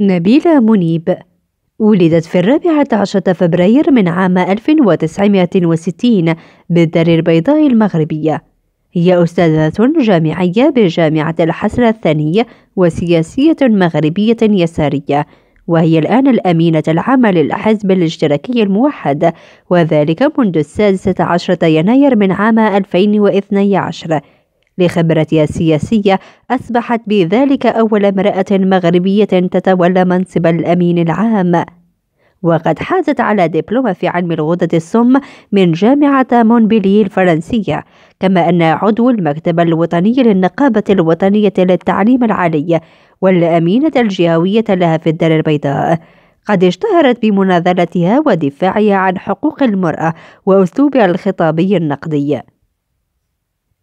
نبيلة منيب ولدت في الرابعة عشرة فبراير من عام 1960 بالدار البيضاء المغربية هي أستاذة جامعية بجامعة الحسنة الثانية وسياسية مغربية يسارية وهي الآن الأمينة العامة للحزب الاشتراكي الموحد وذلك منذ السادسة عشرة يناير من عام 2012 لخبرتها السياسية أصبحت بذلك أول امرأة مغربية تتولى منصب الأمين العام وقد حازت على دبلومة في علم الغدة السم من جامعة مونبيلي الفرنسية كما أن عضو المكتب الوطني للنقابة الوطنية للتعليم العالي والأمينة الجهوية لها في الدار البيضاء قد اشتهرت بمناضلتها ودفاعها عن حقوق المرأة وأسلوبها الخطابي النقدي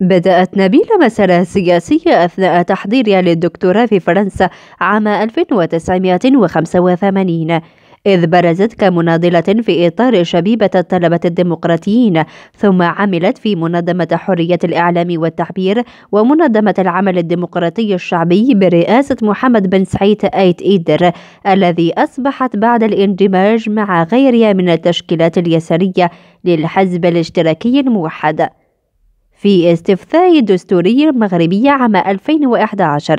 بدأت نبيلة مسارها السياسي أثناء تحضيرها للدكتوراه في فرنسا عام 1985 إذ برزت كمناضلة في إطار شبيبة الطلبة الديمقراطيين ثم عملت في منظمة حرية الإعلام والتعبير ومنظمة العمل الديمقراطي الشعبي برئاسة محمد بن سعيد آيت إيدر الذي أصبحت بعد الاندماج مع غيرها من التشكيلات اليسارية للحزب الاشتراكي الموحد في استفتاء دستوري مغربي عام 2011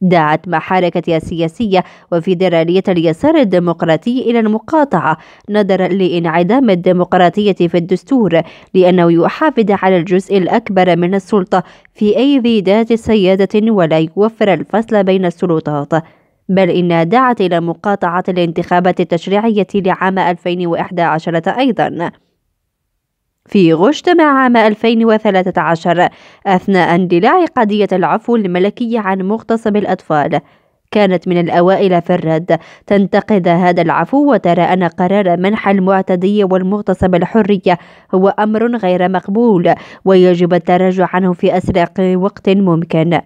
دعت محاركة السياسية وفيدرالية اليسار الديمقراطي إلى المقاطعة نظرا لانعدام الديمقراطية في الدستور لأنه يحافظ على الجزء الأكبر من السلطة في أيدي ذات سيادة ولا يوفر الفصل بين السلطات بل إن دعت إلى مقاطعة الانتخابات التشريعية لعام 2011 أيضاً في مع عام 2013 أثناء اندلاع قضية العفو الملكي عن مغتصب الأطفال كانت من الأوائل في الرد تنتقد هذا العفو وترى أن قرار منح المعتدي والمغتصب الحرية هو أمر غير مقبول ويجب التراجع عنه في أسرع وقت ممكن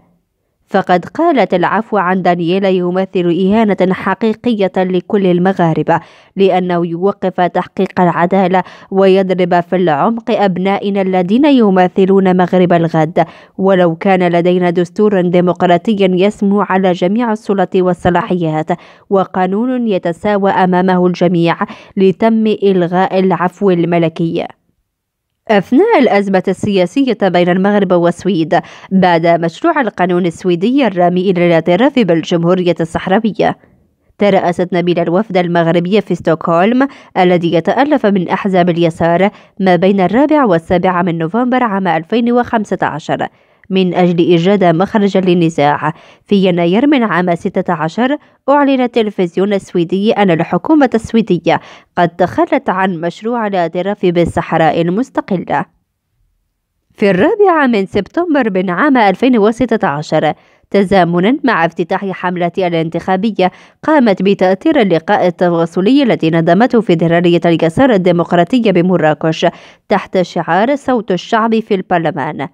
فقد قالت العفو عن دانييلا يمثل إهانة حقيقية لكل المغاربة لأنه يوقف تحقيق العدالة ويضرب في العمق أبنائنا الذين يمثلون مغرب الغد ولو كان لدينا دستور ديمقراطي يسمو على جميع السلطة والصلاحيات وقانون يتساوى أمامه الجميع لتم إلغاء العفو الملكي أثناء الأزمة السياسية بين المغرب والسويد بعد مشروع القانون السويدي الرامي إلى الاعتراف بالجمهورية الصحراوية ترأست نبيل الوفد المغربي في ستوكهولم الذي يتألف من أحزاب اليسار ما بين الرابع والسابع من نوفمبر عام 2015 من أجل إيجاد مخرج للنزاع في يناير من عام 16 أعلن التلفزيون السويدي أن الحكومة السويدية قد تخلت عن مشروع الاعتراف بالصحراء المستقلة في الرابع من سبتمبر من عام 2016 تزامنا مع افتتاح حملة الانتخابية قامت بتأثير اللقاء التواصلي الذي نظمته فيدرالية اليسار الديمقراطية بمراكش تحت شعار صوت الشعب في البرلمان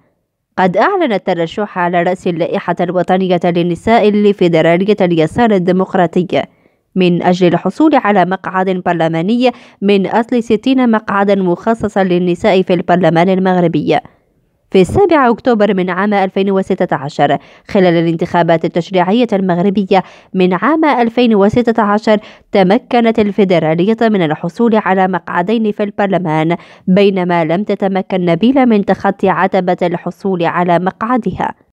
قد أعلن الترشح على رأس اللائحة الوطنية للنساء لفيدرالية اليسار الديمقراطية من أجل الحصول على مقعد برلماني من أصل 60 مقعدا مخصصا للنساء في البرلمان المغربي في 7 أكتوبر من عام 2016 خلال الانتخابات التشريعية المغربية من عام 2016 تمكنت الفيدرالية من الحصول على مقعدين في البرلمان بينما لم تتمكن نبيلة من تخطي عتبة الحصول على مقعدها